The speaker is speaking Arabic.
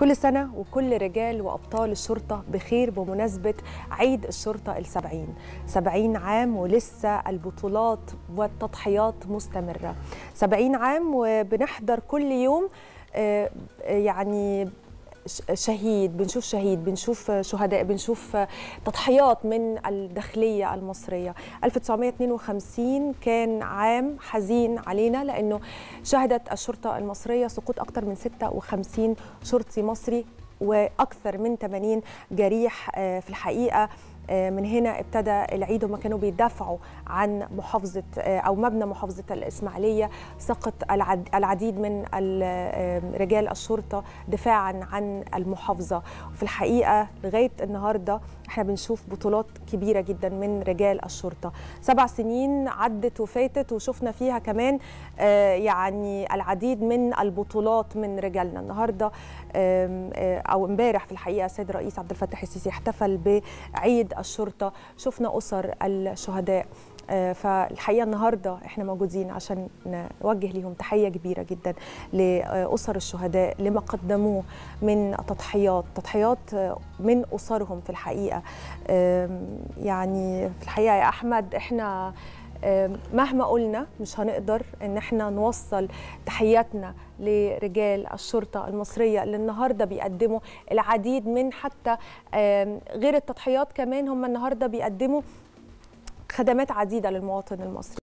كل سنة وكل رجال وأبطال الشرطة بخير بمناسبة عيد الشرطة السبعين سبعين عام ولسه البطولات والتضحيات مستمرة سبعين عام وبنحضر كل يوم آه، يعني شهيد بنشوف شهيد بنشوف شهداء بنشوف تضحيات من الداخلية المصرية 1952 كان عام حزين علينا لأنه شهدت الشرطة المصرية سقوط أكثر من 56 شرطي مصري واكثر من 80 جريح آه، في الحقيقه آه، من هنا ابتدى العيد هم كانوا بيدافعوا عن محافظة آه، أو مبنى محافظة الإسماعيلية سقط العديد من آه، رجال الشرطة دفاعا عن المحافظة في الحقيقة لغاية النهاردة احنا بنشوف بطولات كبيرة جدا من رجال الشرطة سبع سنين عدت وفاتت وشفنا فيها كمان يعني العديد من البطولات من رجالنا النهاردة أو امبارح في الحقيقة السيد الرئيس عبد الفتاح السيسي احتفل بعيد الشرطه شفنا اسر الشهداء آه، فالحقيقه النهارده احنا موجودين عشان نوجه ليهم تحيه كبيره جدا لاسر الشهداء لما قدموه من تضحيات تضحيات من اسرهم في الحقيقه يعني في الحقيقه يا احمد احنا مهما قلنا مش هنقدر ان احنا نوصل تحياتنا لرجال الشرطه المصريه اللي النهارده بيقدموا العديد من حتى غير التضحيات كمان هم النهارده بيقدموا خدمات عديده للمواطن المصري